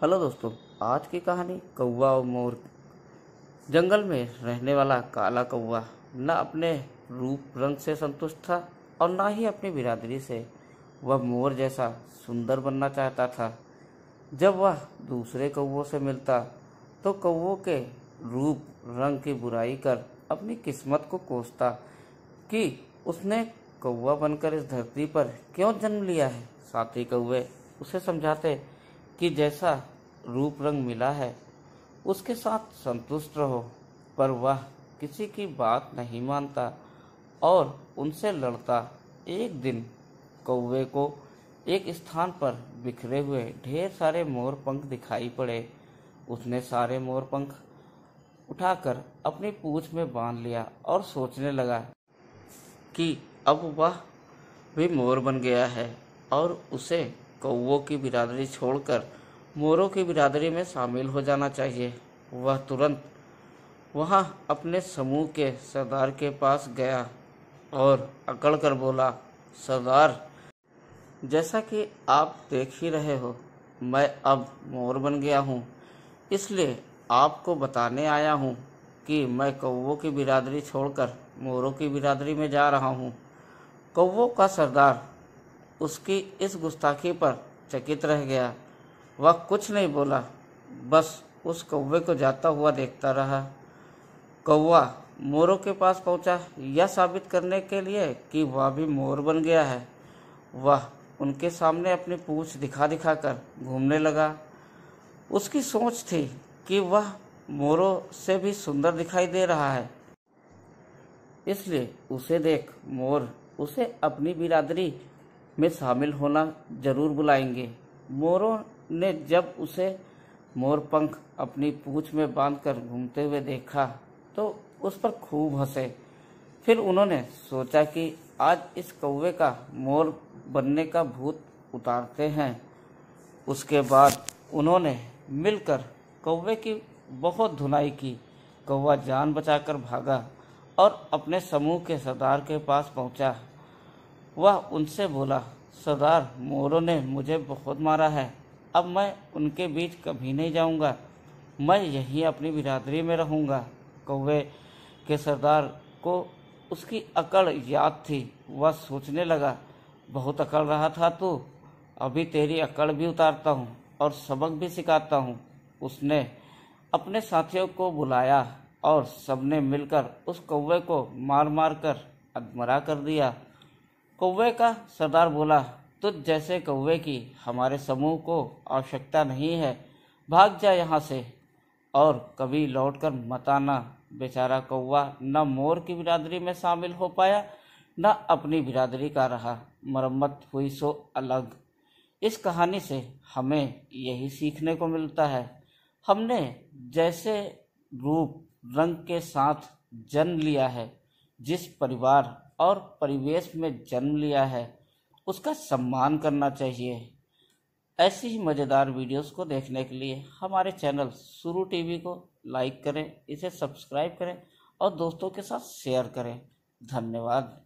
hello दोस्तों आज की कहानी कौवा और मोर जंगल में रहने वाला काला कौवा न अपने रूप रंग से संतुष्ट था और ना ही अपनी बिरादरी से वह मोर जैसा सुंदर बनना चाहता था जब वह दूसरे कौवों से मिलता तो कौवों के रूप रंग की बुराई कर अपनी किस्मत को कोसता कि उसने कौवा बनकर इस धरती पर क्यों जन्म लिया है साथी कौवे उसे समझाते कि जैसा रूप रंग मिला है उसके साथ संतुष्ट रहो पर वह किसी की बात नहीं मानता और उनसे लड़ता एक दिन कौवे को एक स्थान पर बिखरे हुए ढेर सारे मोर पंख दिखाई पड़े उसने सारे मोर पंख उठाकर अपनी पूछ में बांध लिया और सोचने लगा कि अब वह भी मोर बन गया है और उसे कौओं की बिरादरी छोड़कर मोरों की बिरादरी में शामिल हो जाना चाहिए वह तुरंत वह अपने समूह के सरदार के पास गया और अकड़ कर बोला सरदार जैसा कि आप देख ही रहे हो मैं अब मोर बन गया हूँ इसलिए आपको बताने आया हूँ कि मैं कौवों की बिरादरी छोड़कर मोरों की बिरादरी में जा रहा हूँ कौवों का सरदार उसकी इस गुस्ताखी पर चकित रह गया वह कुछ नहीं बोला बस उस कौवे को जाता हुआ देखता रहा कौवा मोरों के पास पहुंचा यह साबित करने के लिए कि वह भी मोर बन गया है वह उनके सामने अपनी पूछ दिखा दिखा कर घूमने लगा उसकी सोच थी कि वह मोरों से भी सुंदर दिखाई दे रहा है इसलिए उसे देख मोर उसे अपनी बिरादरी में शामिल होना जरूर बुलाएंगे मोरों ने जब उसे मोर पंख अपनी पूछ में बांध कर घूमते हुए देखा तो उस पर खूब हंसे फिर उन्होंने सोचा कि आज इस कौवे का मोर बनने का भूत उतारते हैं उसके बाद उन्होंने मिलकर कौवे की बहुत धुनाई की कौवा जान बचाकर भागा और अपने समूह के सरदार के पास पहुंचा वह उनसे बोला सरदार मोरों ने मुझे बहुत मारा है अब मैं उनके बीच कभी नहीं जाऊंगा मैं यहीं अपनी बिरादरी में रहूंगा कौवे के सरदार को उसकी अकड़ याद थी वह सोचने लगा बहुत अकड़ रहा था तू अभी तेरी अकड़ भी उतारता हूँ और सबक भी सिखाता हूँ उसने अपने साथियों को बुलाया और सबने मिलकर उस कौवे को मार मार कर अदमरा कर दिया कौवे का सरदार बोला तुझ तो जैसे कौवे की हमारे समूह को आवश्यकता नहीं है भाग जा यहाँ से और कभी लौट कर मत आना बेचारा कौवा न मोर की बिरादरी में शामिल हो पाया न अपनी बिरादरी का रहा मरम्मत हुई सो अलग इस कहानी से हमें यही सीखने को मिलता है हमने जैसे रूप रंग के साथ जन्म लिया है जिस परिवार और परिवेश में जन्म लिया है उसका सम्मान करना चाहिए ऐसी ही मज़ेदार वीडियोस को देखने के लिए हमारे चैनल शुरू टीवी को लाइक करें इसे सब्सक्राइब करें और दोस्तों के साथ शेयर करें धन्यवाद